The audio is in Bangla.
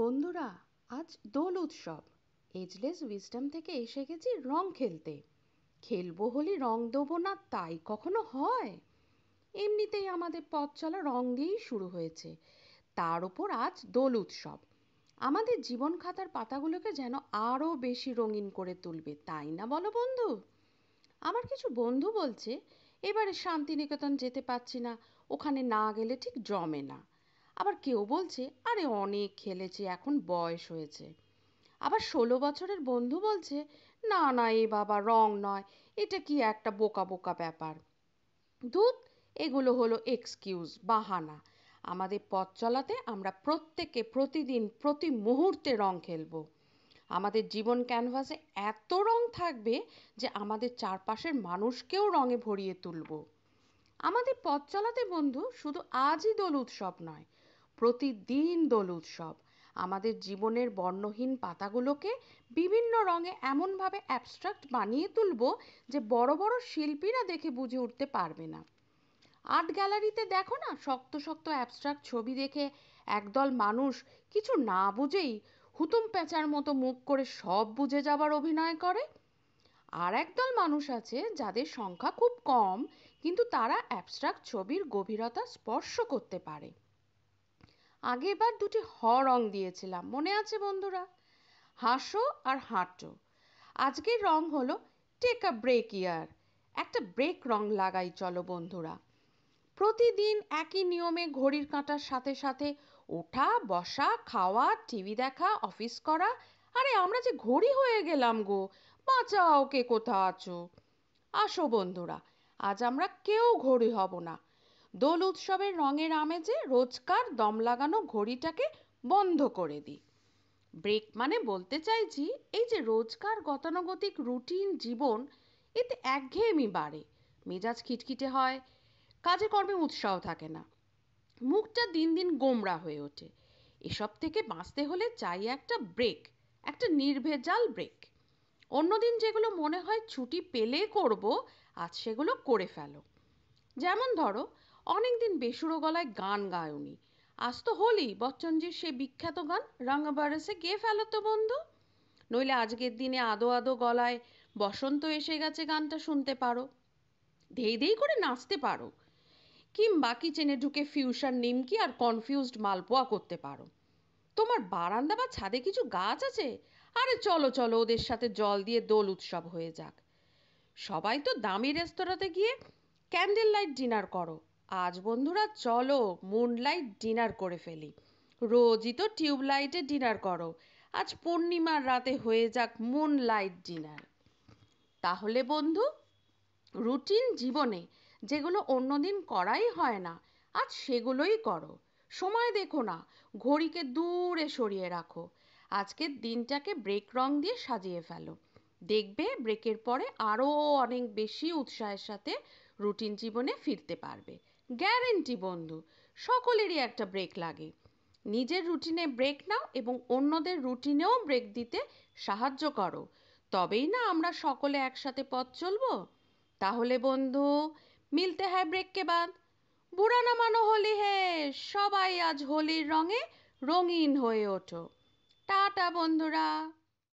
বন্ধুরা আজ দোল উৎসব এজলেস উইজডম থেকে এসে গেছি রং খেলতে খেলবো হলি রং দেবো না তাই কখনো হয় এমনিতেই আমাদের পথ চলা রং দিয়েই শুরু হয়েছে তার ওপর আজ দোল উৎসব আমাদের জীবন খাতার পাতাগুলোকে যেন আরও বেশি রঙিন করে তুলবে তাই না বলো বন্ধু আমার কিছু বন্ধু বলছে এবারে শান্তিনিকেতন যেতে পারছি না ওখানে না গেলে ঠিক জমে না আবার কেউ বলছে আরে অনেক খেলেছি এখন বয়স হয়েছে আবার ষোলো বছরের বন্ধু বলছে না না এ বাবা রং নয় এটা কি একটা বোকা বোকা ব্যাপার দুধ এগুলো হলো এক্সকিউজ বাহানা আমাদের পথ চলাতে আমরা প্রত্যেকে প্রতিদিন প্রতি মুহূর্তে রং খেলবো আমাদের জীবন ক্যানভাসে এত রং থাকবে যে আমাদের চারপাশের মানুষকেও রঙে ভরিয়ে তুলব আমাদের পথ চলাতে বন্ধু শুধু আজই দোল উৎসব নয় প্রতিদিন দোল উৎসব আমাদের জীবনের বর্ণহীন পাতাগুলোকে বিভিন্ন রঙে এমনভাবে অ্যাবস্ট্রাক্ট বানিয়ে তুলব যে বড় বড় শিল্পীরা দেখে বুঝে উঠতে পারবে না আর্ট গ্যালারিতে দেখো না শক্ত শক্ত অ্যাবস্ট্রাক্ট ছবি দেখে একদল মানুষ কিছু না বুঝেই হুতুম পেঁচার মতো মুখ করে সব বুঝে যাবার অভিনয় করে আর একদল মানুষ আছে যাদের সংখ্যা খুব কম কিন্তু তারা অ্যাবস্ট্রাক্ট ছবির গভীরতা স্পর্শ করতে পারে আগেরবার দুটি হ রং দিয়েছিলাম মনে আছে বন্ধুরা হাসো আর হাঁটো আজকের রং হলো টেক আ ব্রেক ইয়ার একটা ব্রেক রং লাগাই চলো বন্ধুরা প্রতিদিন একই নিয়মে ঘড়ির কাঁটার সাথে সাথে ওঠা বসা খাওয়া টিভি দেখা অফিস করা আরে আমরা যে ঘড়ি হয়ে গেলাম গো বাঁচাও কে কোথা আছো আসো বন্ধুরা আজ আমরা কেউ ঘড়ি হব না দোল উৎসবের রঙের আমেজে রোজকার দম লাগানো ঘড়িটাকে বন্ধ করে দিই ব্রেক মানে বলতে চাইছি এই যে রোজকার গতানুগতিক রুটিন জীবন এতে একঘেয়েমি বাড়ে মেজাজ খিটখিটে হয় কাজে কর্মে উৎসাহ থাকে না মুখটা দিন দিন গোমরা হয়ে ওঠে এসব থেকে বাঁচতে হলে চাই একটা ব্রেক একটা নির্ভেজাল ব্রেক অন্যদিন যেগুলো মনে হয় ছুটি পেলে করব আজ সেগুলো করে ফেলো যেমন ধরো অনেকদিন বেসুরো গলায় গান গায় উনি আজ তো হোলি বচ্চনজির সেই বিখ্যাত গান রঙাবারসে গেয়ে ফেলো তো বন্ধু নইলে আজকের দিনে আদো আদো গলায় বসন্ত এসে গেছে গানটা শুনতে পারো ধেই ধেই করে নাচতে পারো কিংবা কিচেনে ঢুকে ফিউশন নিমকি আর কনফিউজড মালপোয়া করতে পারো তোমার বারান্দা বা ছাদে কিছু গাছ আছে আরে চলো চলো ওদের সাথে জল দিয়ে দোল উৎসব হয়ে যাক সবাই তো দামি রেস্তোরাঁতে গিয়ে ক্যান্ডেল লাইট ডিনার করো আজ বন্ধুরা চলো মুনলাইট ডিনার করে ফেলি রোজই তো টিউবলাইটে ডিনার করো আজ পূর্ণিমার রাতে হয়ে যাক মুনলাইট ডিনার তাহলে বন্ধু রুটিন জীবনে যেগুলো অন্যদিন করাই হয় না আজ সেগুলোই করো সময় দেখো না ঘড়িকে দূরে সরিয়ে রাখো আজকের দিনটাকে ব্রেক রং দিয়ে সাজিয়ে ফেলো দেখবে ব্রেকের পরে আরও অনেক বেশি উৎসাহের সাথে রুটিন জীবনে ফিরতে পারবে গ্যারেন্টি বন্ধু সকলেরই একটা ব্রেক লাগে নিজের রুটিনে ব্রেক নাও এবং অন্যদের রুটিনেও ব্রেক দিতে সাহায্য করো তবেই না আমরা সকলে একসাথে পথ চলবো তাহলে বন্ধু মিলতে হয় ব্রেক কে বাদ বুড়া না মানো হোলি হে সবাই আজ হোলির রঙে রঙিন হয়ে ওঠো টাটা বন্ধুরা